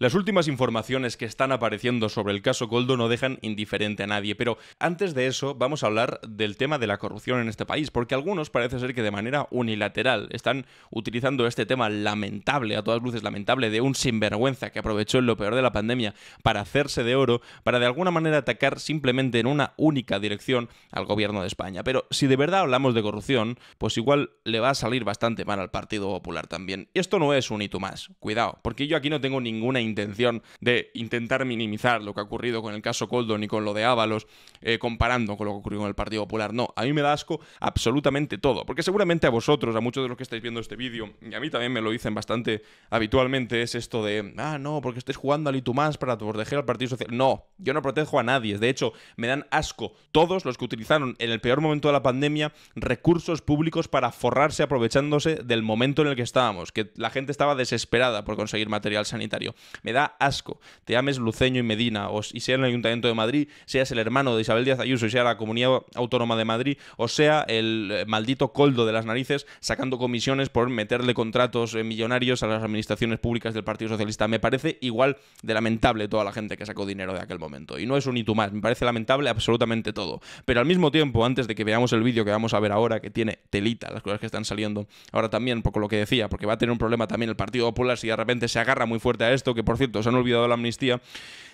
Las últimas informaciones que están apareciendo sobre el caso Goldo no dejan indiferente a nadie, pero antes de eso vamos a hablar del tema de la corrupción en este país, porque algunos parece ser que de manera unilateral están utilizando este tema lamentable, a todas luces lamentable, de un sinvergüenza que aprovechó en lo peor de la pandemia para hacerse de oro, para de alguna manera atacar simplemente en una única dirección al gobierno de España. Pero si de verdad hablamos de corrupción, pues igual le va a salir bastante mal al Partido Popular también. Y esto no es un hito más, cuidado, porque yo aquí no tengo ninguna intención de intentar minimizar lo que ha ocurrido con el caso Coldo y con lo de Ábalos, eh, comparando con lo que ocurrió con el Partido Popular. No, a mí me da asco absolutamente todo, porque seguramente a vosotros, a muchos de los que estáis viendo este vídeo, y a mí también me lo dicen bastante habitualmente, es esto de, ah, no, porque estáis jugando al Itumás para proteger al Partido Social. No, yo no protejo a nadie, de hecho, me dan asco todos los que utilizaron en el peor momento de la pandemia recursos públicos para forrarse aprovechándose del momento en el que estábamos, que la gente estaba desesperada por conseguir material sanitario. Me da asco. Te ames Luceño y Medina, o, y sea en el Ayuntamiento de Madrid, seas el hermano de Isabel Díaz Ayuso, y sea la Comunidad Autónoma de Madrid, o sea el eh, maldito coldo de las narices sacando comisiones por meterle contratos eh, millonarios a las administraciones públicas del Partido Socialista. Me parece igual de lamentable toda la gente que sacó dinero de aquel momento. Y no es un y más, me parece lamentable absolutamente todo. Pero al mismo tiempo, antes de que veamos el vídeo que vamos a ver ahora, que tiene telita, las cosas que están saliendo ahora también, poco lo que decía, porque va a tener un problema también el Partido Popular si de repente se agarra muy fuerte a esto, que por cierto, se han olvidado la amnistía,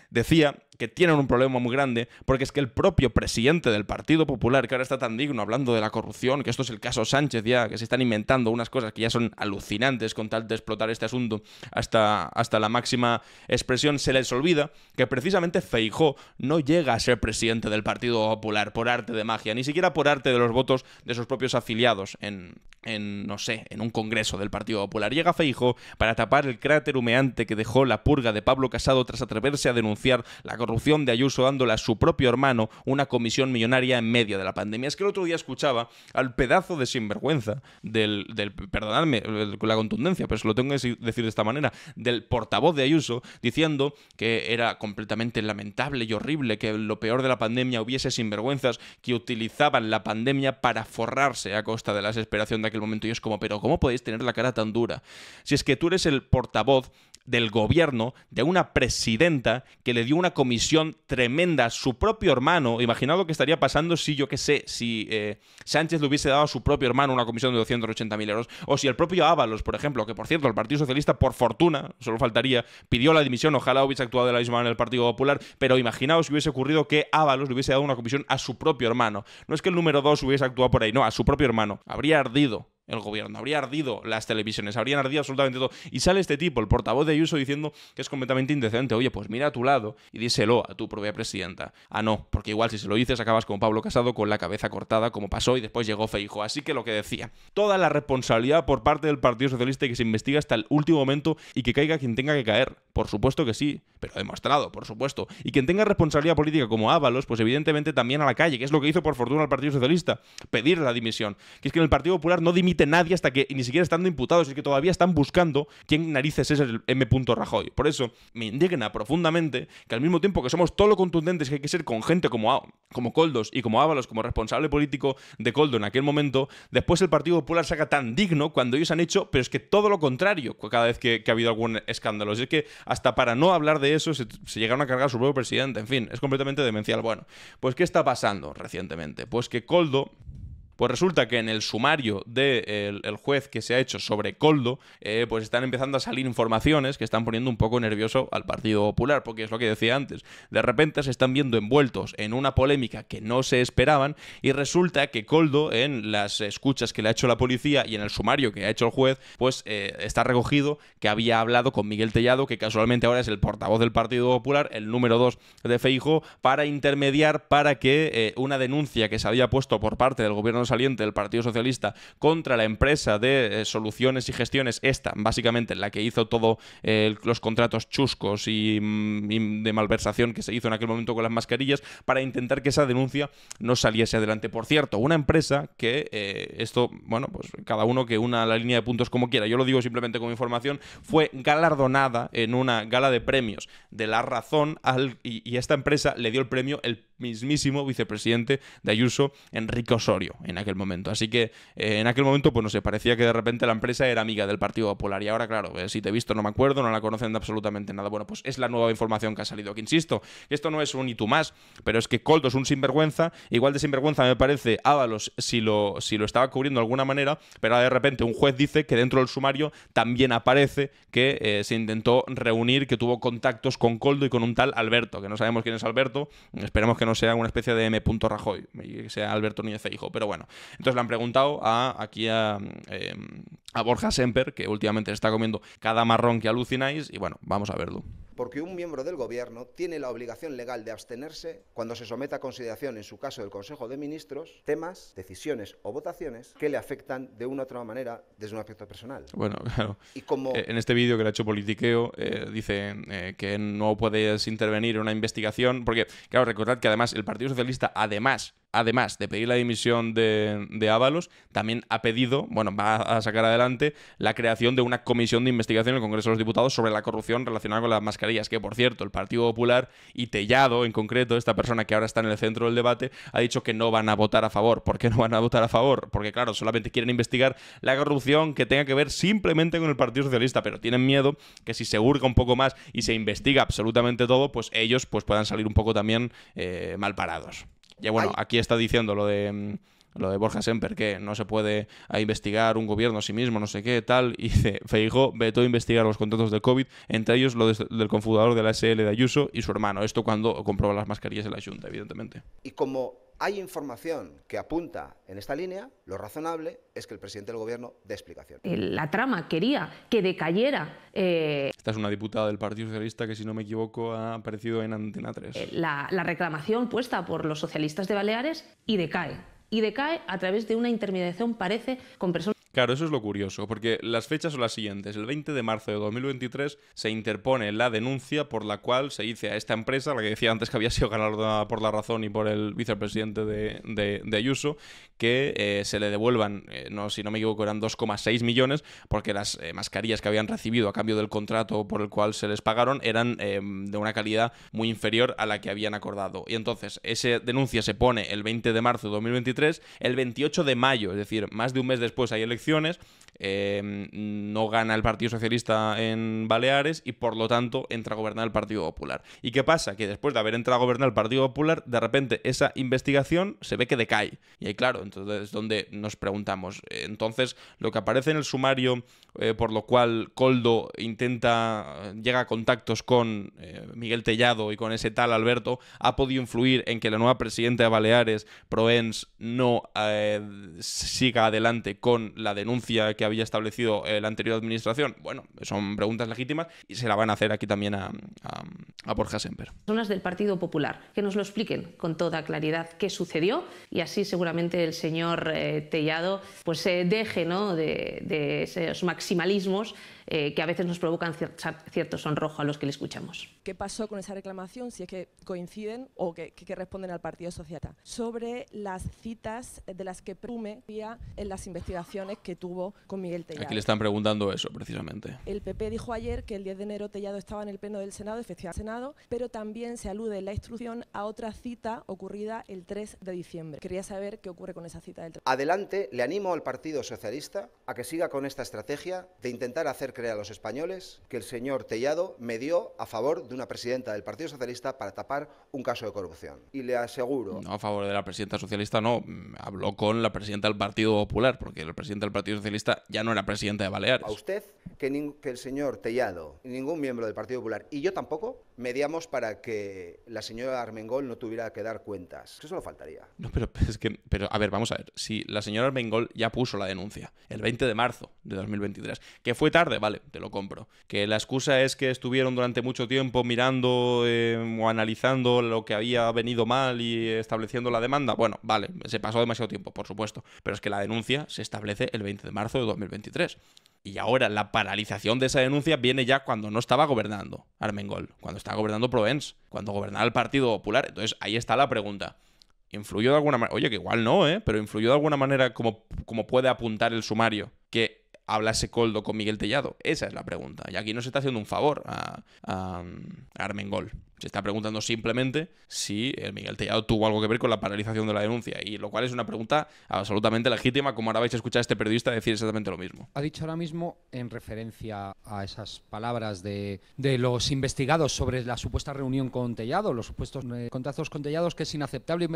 decía que tienen un problema muy grande, porque es que el propio presidente del Partido Popular, que ahora está tan digno hablando de la corrupción, que esto es el caso Sánchez ya, que se están inventando unas cosas que ya son alucinantes con tal de explotar este asunto hasta, hasta la máxima expresión, se les olvida que precisamente Feijó no llega a ser presidente del Partido Popular por arte de magia, ni siquiera por arte de los votos de sus propios afiliados en, en no sé, en un congreso del Partido Popular. Llega Feijó para tapar el cráter humeante que dejó la purga de Pablo Casado tras atreverse a denunciar la corrupción de Ayuso dándole a su propio hermano una comisión millonaria en medio de la pandemia. Es que el otro día escuchaba al pedazo de sinvergüenza del, del perdonadme la contundencia, pero se lo tengo que decir de esta manera, del portavoz de Ayuso diciendo que era completamente lamentable y horrible que lo peor de la pandemia hubiese sinvergüenzas que utilizaban la pandemia para forrarse a costa de la desesperación de aquel momento. Y es como, pero ¿cómo podéis tener la cara tan dura? Si es que tú eres el portavoz del gobierno de una presidenta que le dio una comisión tremenda a su propio hermano. Imaginad lo que estaría pasando si, yo qué sé, si eh, Sánchez le hubiese dado a su propio hermano una comisión de 280.000 euros, o si el propio Ábalos, por ejemplo, que por cierto, el Partido Socialista, por fortuna, solo faltaría, pidió la dimisión, ojalá hubiese actuado de la misma manera el Partido Popular, pero imaginaos si hubiese ocurrido que Ábalos le hubiese dado una comisión a su propio hermano. No es que el número 2 hubiese actuado por ahí, no, a su propio hermano. Habría ardido el gobierno, habría ardido las televisiones, habrían ardido absolutamente todo. Y sale este tipo, el portavoz de Ayuso, diciendo que es completamente indecente. Oye, pues mira a tu lado y díselo a tu propia presidenta. Ah, no, porque igual si se lo dices acabas con Pablo Casado con la cabeza cortada, como pasó, y después llegó Feijo. Así que lo que decía, toda la responsabilidad por parte del Partido Socialista y que se investiga hasta el último momento y que caiga quien tenga que caer. Por supuesto que sí, pero demostrado, por supuesto. Y quien tenga responsabilidad política como Ábalos, pues evidentemente también a la calle, que es lo que hizo por fortuna el Partido Socialista, pedir la dimisión. Que es que en el Partido Popular no dimite nadie hasta que ni siquiera estando imputados, es que todavía están buscando quién narices es el M. Rajoy. Por eso me indigna profundamente que al mismo tiempo que somos todo lo contundentes que hay que ser con gente como, como Coldos y como Ábalos, como responsable político de Coldo en aquel momento, después el Partido Popular saca tan digno cuando ellos han hecho, pero es que todo lo contrario cada vez que, ha habido algún escándalo. Es que hasta para no hablar de eso se, llegaron a cargar su propio presidente. En fin, es completamente demencial. Bueno, pues ¿qué está pasando recientemente? Pues que Coldo pues resulta que en el sumario del el juez que se ha hecho sobre Coldo, eh, pues están empezando a salir informaciones que están poniendo un poco nervioso al Partido Popular, porque es lo que decía antes. De repente se están viendo envueltos en una polémica que no se esperaban y resulta que Coldo, en las escuchas que le ha hecho la policía y en el sumario que ha hecho el juez, pues eh, está recogido que había hablado con Miguel Tellado, que casualmente ahora es el portavoz del Partido Popular, el número 2 de Feijo, para intermediar para que eh, una denuncia que se había puesto por parte del gobierno saliente del Partido Socialista contra la empresa de eh, soluciones y gestiones, esta básicamente la que hizo todos eh, los contratos chuscos mm, y, de malversación que se hizo en aquel momento con las mascarillas, para intentar que esa denuncia no saliese adelante. Por cierto, una empresa que eh, esto, bueno, pues cada uno que una la línea de puntos como quiera, yo lo digo simplemente como información, fue galardonada en una gala de premios de la razón y esta empresa le dio el premio el mismísimo vicepresidente de Ayuso, Enrique Osorio, en aquel momento. Así que eh, en aquel momento, pues no sé, parecía que de repente la empresa era amiga del Partido Popular. Y ahora, claro, eh, si te he visto no me acuerdo, no la conocen de absolutamente nada. Bueno, pues es la nueva información que ha salido. Que insisto, esto no es un y tú más, pero es que Coldo es un sinvergüenza. Igual de sinvergüenza me parece Ábalos si lo, si lo estaba cubriendo de alguna manera, pero de repente un juez dice que dentro del sumario también aparece que eh, se intentó reunir, que tuvo contactos con Coldo y con un tal Alberto, que no sabemos quién es Alberto, esperemos que no sea una especie de M. Rajoy, que sea Alberto Núñez hijo, pero bueno. Entonces le han preguntado a, aquí a, em, a Borja Semper, que últimamente está comiendo cada marrón que alucináis, y bueno, vamos a verlo porque un miembro del Gobierno tiene la obligación legal de abstenerse cuando se someta a consideración, en su caso del Consejo de Ministros, temas, decisiones o votaciones que le afectan de una u otra manera desde un aspecto personal. Bueno, claro. Y como... Eh, en este vídeo que le ha hecho Politiqueo, eh, dice eh, que no puedes intervenir en una investigación, porque, claro, recordad que además el Partido Socialista, además, además de pedir la dimisión de, Ábalos, también ha pedido, bueno, va a sacar adelante la creación de una comisión de investigación en el Congreso de los Diputados sobre la corrupción relacionada con las mascarillas, que por cierto, el Partido Popular y Tellado en concreto, esta persona que ahora está en el centro del debate, ha dicho que no van a votar a favor. ¿Por qué no van a votar a favor? Porque claro, solamente quieren investigar la corrupción que tenga que ver simplemente con el Partido Socialista, pero tienen miedo que si se hurga un poco más y se investiga absolutamente todo, pues ellos pues puedan salir un poco también eh, mal parados. Y bueno, aquí está diciendo lo de mm, lo de Borja Semper, que no se puede investigar un gobierno a sí mismo, no sé qué, tal, y dice, Feijó vetó a investigar los contratos de COVID, entre ellos lo del confundador de la SL de Ayuso y su hermano. Esto cuando comproba las mascarillas en la Junta, evidentemente. Y como hay información que apunta en esta línea, lo razonable es que el presidente del gobierno dé explicación. Eh, la trama quería que decayera. Eh, Esta es una diputada del Partido Socialista que, si no me equivoco, ha aparecido en Antena 3. Eh, la, la reclamación puesta por los socialistas de Baleares y decae. Y decae a través de una intermediación, parece, con personas. Claro, eso es lo curioso, porque las fechas son las siguientes. El 20 de marzo de 2023 se interpone la denuncia por la cual se dice a esta empresa, la que decía antes que había sido ganada por la razón y por el vicepresidente de, Ayuso, que eh, se le devuelvan, eh, no, si no me equivoco, eran 2,6 millones, porque las eh, mascarillas que habían recibido a cambio del contrato por el cual se les pagaron eran de una calidad muy inferior a la que habían acordado. Y entonces, esa denuncia se pone el 20 de marzo de 2023, el 28 de mayo, es decir, más de un mes después hay elecciones elecciones Em, no gana el Partido Socialista en Baleares y por lo tanto entra a gobernar el Partido Popular. ¿Y qué pasa? Que después de haber entrado a gobernar el Partido Popular, de repente esa investigación se ve que decae. Y ahí claro, entonces donde nos preguntamos, entonces lo que aparece en el sumario eh, por lo cual Coldo intenta, llega a contactos con eh, Miguel Tellado y con ese tal Alberto, ha podido influir en que la nueva presidenta de Baleares, Proens, no eh, siga adelante con la denuncia que había establecido eh, la anterior administración? Bueno, son preguntas legítimas y se la van a hacer aquí también a, a, a Borja Semper. del Partido Popular, que nos lo expliquen con toda claridad qué sucedió y así seguramente el señor eh, Tellado pues se deje ¿no? de, de esos maximalismos eh, que a veces nos provocan cierto sonrojo a los que le escuchamos. ¿Qué pasó con esa reclamación, si es que coinciden o que, responden al Partido Socialista? Sobre las citas de las que Prume en las investigaciones que tuvo con Miguel Tellado. Aquí le están preguntando eso, precisamente. El PP dijo ayer que el 10 de enero Tellado estaba en el Pleno del Senado, efectivamente, Senado, pero también se alude en la instrucción a otra cita ocurrida el 3 de diciembre. Quería saber qué ocurre con esa cita del 3. Adelante, le animo al Partido Socialista a que siga con esta estrategia de intentar hacer crea a los españoles que el señor Tellado me dio a favor de una presidenta del Partido Socialista para tapar un caso de corrupción. Y le aseguro... No, a favor de la presidenta socialista no, mm, habló con la presidenta del Partido Popular, porque el presidente del Partido Socialista ya no era presidenta de Baleares. A usted que, que el señor Tellado, ningún miembro del Partido Popular y yo tampoco mediamos para que la señora Armengol no tuviera que dar cuentas. Eso solo faltaría. No, pero es que, pero a ver, vamos a ver. Si la señora Armengol ya puso la denuncia el 20 de marzo de 2023, que fue tarde, vale, te lo compro. Que la excusa es que estuvieron durante mucho tiempo mirando em, o analizando lo que había venido mal y estableciendo la demanda. Bueno, vale, se pasó demasiado tiempo, por supuesto. Pero es que la denuncia se establece el 20 de marzo de 2023. Y ahora la paralización de esa denuncia viene ya cuando no estaba gobernando Armengol, cuando estaba gobernando Provence, cuando gobernaba el Partido Popular. Entonces ahí está la pregunta. ¿Influyó de alguna manera? Oye, que igual no, ¿eh? Pero influyó de alguna manera como, como puede apuntar el sumario que hablase Coldo con Miguel Tellado. Esa es la pregunta. Y aquí no se está haciendo un favor a, a mm, Armengol. Se está preguntando simplemente si el Miguel Tellado tuvo algo que ver con la paralización de la denuncia, y lo cual es una pregunta absolutamente legítima, como ahora vais a escuchar a este periodista decir exactamente lo mismo. Ha dicho ahora mismo, en referencia a esas palabras de, los investigados sobre la supuesta reunión con Tellado, los supuestos eh, contactos con Tellados, que es inaceptable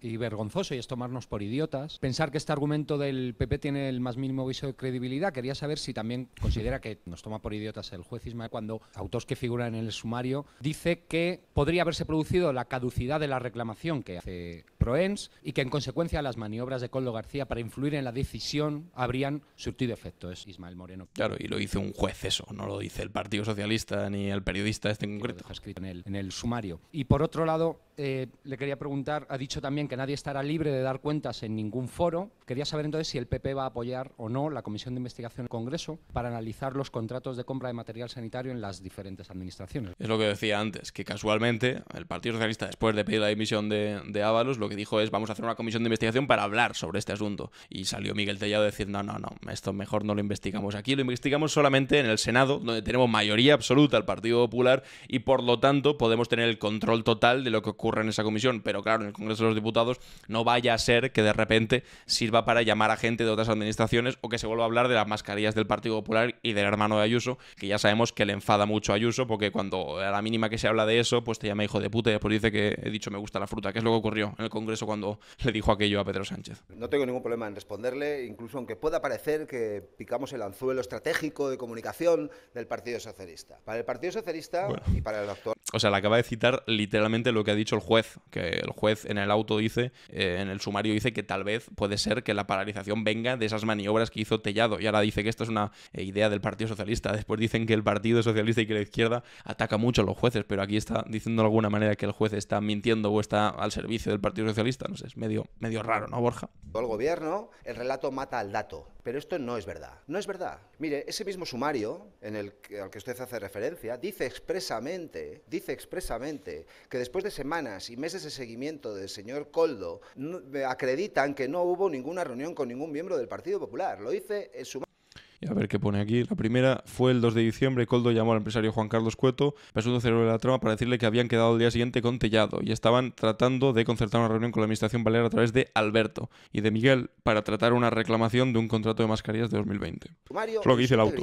y, vergonzoso, y es tomarnos por idiotas. Pensar que este argumento del PP tiene el más mínimo viso de credibilidad, quería saber si también considera que nos toma por idiotas el juez Ismael cuando autores que figuran en el sumario dice que podría haberse producido la caducidad de la reclamación que hace proens y que en consecuencia las maniobras de Coldo García para influir en la decisión habrían surtido efecto. Es Ismael Moreno. Claro, y lo hizo un juez eso, no lo dice el Partido Socialista ni el periodista este en concreto. Lo escrito en el, sumario. Y por otro lado, eh, le quería preguntar, ha dicho también que nadie estará libre de dar cuentas en ningún foro. Quería saber entonces si el PP va a apoyar o no la Comisión de Investigación del Congreso para analizar los contratos de compra de material sanitario en las diferentes administraciones. Es lo que decía antes, que casualmente el Partido Socialista, después de pedir la dimisión de, de Ábalos, lo que que dijo es vamos a hacer una comisión de investigación para hablar sobre este asunto. Y salió Miguel Tellado diciendo no, no, no, esto mejor no lo investigamos aquí, lo investigamos solamente en el Senado, donde tenemos mayoría absoluta al Partido Popular y por lo tanto podemos tener el control total de lo que ocurre en esa comisión. Pero claro, en el Congreso de los Diputados no vaya a ser que de repente sirva para llamar a gente de otras administraciones o que se vuelva a hablar de las mascarillas del Partido Popular y del hermano de Ayuso, que ya sabemos que le enfada mucho a Ayuso porque cuando a la mínima que se habla de eso, pues te llama hijo de puta y después dice que he dicho me gusta la fruta, que es lo que ocurrió en el Congreso cuando le dijo aquello a Pedro Sánchez. No tengo ningún problema en responderle, incluso aunque pueda parecer que picamos el anzuelo estratégico de comunicación del Partido Socialista. Para el Partido Socialista y para el actual o sea, le acaba de citar literalmente lo que ha dicho el juez, que el juez en el auto dice, eh, en el sumario dice que tal vez puede ser que la paralización venga de esas maniobras que hizo Tellado. Y ahora dice que esto es una eh, idea del Partido Socialista. Después dicen que el Partido Socialista y que la izquierda ataca mucho a los jueces, pero aquí está diciendo de alguna manera que el juez está mintiendo o está al servicio del Partido Socialista. No sé, es medio, medio raro, ¿no, Borja? El gobierno, el relato mata al dato. Pero esto no es verdad. No es verdad. Mire, ese mismo sumario en el al que usted hace referencia dice expresamente dice expresamente que después de semanas y meses de seguimiento del señor Coldo, acreditan que no hubo ninguna reunión con ningún miembro del Partido Popular. Lo hice. en su y a ver qué pone aquí. La primera fue el 2 de diciembre. Coldo llamó al empresario Juan Carlos Cueto, presunto cerebro de la trama, para decirle que habían quedado el día siguiente con Tellado y estaban tratando de concertar una reunión con la administración Balear a través de Alberto y de Miguel para tratar una reclamación de un contrato de mascarillas de 2020. lo que dice el auto.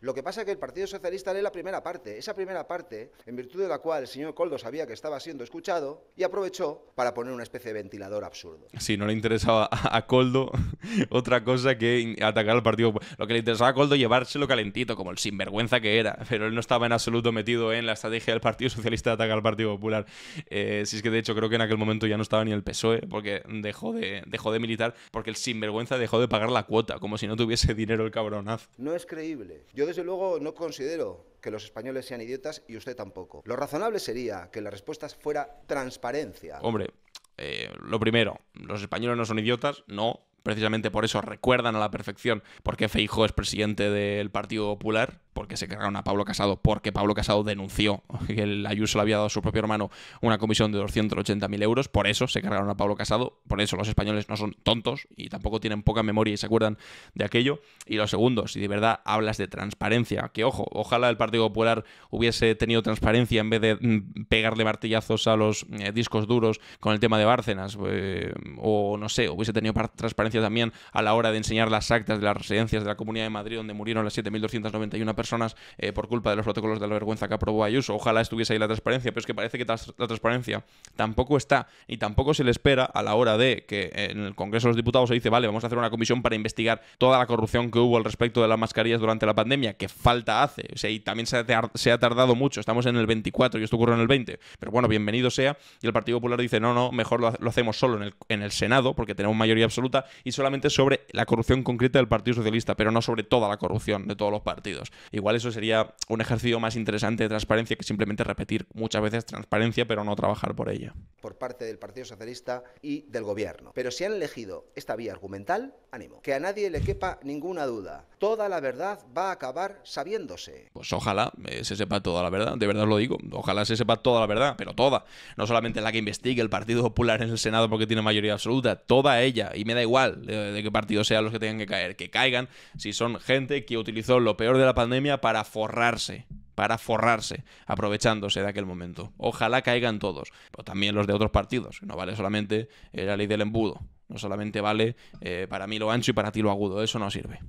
Lo que pasa es que el Partido Socialista lee la primera parte, esa primera parte, en virtud de la cual el señor Coldo sabía que estaba siendo escuchado y aprovechó para poner una especie de ventilador absurdo. Sí, no le interesaba a Coldo otra cosa que atacar al Partido Lo que le interesaba llevárselo calentito, como el sinvergüenza que era, pero él no estaba en absoluto metido en la estrategia del Partido Socialista de atacar al Partido Popular. Eh, si es que de hecho creo que en aquel momento ya no estaba ni el PSOE, porque dejó de, dejó de militar, porque el sinvergüenza dejó de pagar la cuota, como si no tuviese dinero el cabronazo. No es creíble. Yo desde luego no considero que los españoles sean idiotas y usted tampoco. Lo razonable sería que la respuesta fuera transparencia. Hombre, eh, lo primero, los españoles no son idiotas, no, precisamente por eso recuerdan a la perfección por qué es presidente del Partido Popular, porque se cargaron a Pablo Casado, porque Pablo Casado denunció que el Ayuso le había dado a su propio hermano una comisión de 280.000 euros, por eso se cargaron a Pablo Casado, por eso los españoles no son tontos y tampoco tienen poca memoria y se acuerdan de aquello. Y lo segundo, si de verdad hablas de transparencia, que ojo, ojalá el Partido Popular hubiese tenido transparencia en vez de mm, pegarle martillazos a los eh, discos duros con el tema de Bárcenas, eh, o no sé, hubiese tenido transparencia también a la hora de enseñar las actas de las residencias de la Comunidad de Madrid donde murieron las 7.291 personas personas eh, por culpa de los protocolos de la vergüenza que aprobó Ayuso. Ojalá estuviese ahí la transparencia, pero es que parece que la transparencia tampoco está y tampoco se le espera a la hora de que en el Congreso de los Diputados se dice, vale, vamos a hacer una comisión para investigar toda la corrupción que hubo al respecto de las mascarillas durante la pandemia, que falta hace. y también se ha, tardado mucho. Estamos en el 24 y esto ocurre en el 20. Pero bueno, bienvenido sea. Y el Partido Popular dice, no, no, mejor lo, lo hacemos solo en el, en el Senado, porque tenemos mayoría absoluta, y solamente sobre la corrupción concreta del Partido Socialista, pero no sobre toda la corrupción de todos los partidos. Igual eso sería un ejercicio más interesante de transparencia que simplemente repetir muchas veces transparencia, pero no trabajar por ella. Por parte del Partido Socialista y del Gobierno. Pero si han elegido esta vía argumental, ánimo. Que a nadie le quepa ninguna duda. Toda la verdad va a acabar sabiéndose. Pues ojalá eh, se sepa toda la verdad, de verdad lo digo. Ojalá se sepa toda la verdad, pero toda. No solamente la que investigue el Partido Popular en el Senado porque tiene mayoría absoluta, toda ella. Y me da igual de, eh, de qué partido sean los que tengan que caer. Que caigan si son gente que utilizó lo peor de la pandemia para forrarse, para forrarse, aprovechándose de aquel momento. Ojalá caigan todos, pero también los de otros partidos. No vale solamente eh, la ley del embudo, no solamente vale eh, para mí lo ancho y para ti lo agudo, eso no sirve.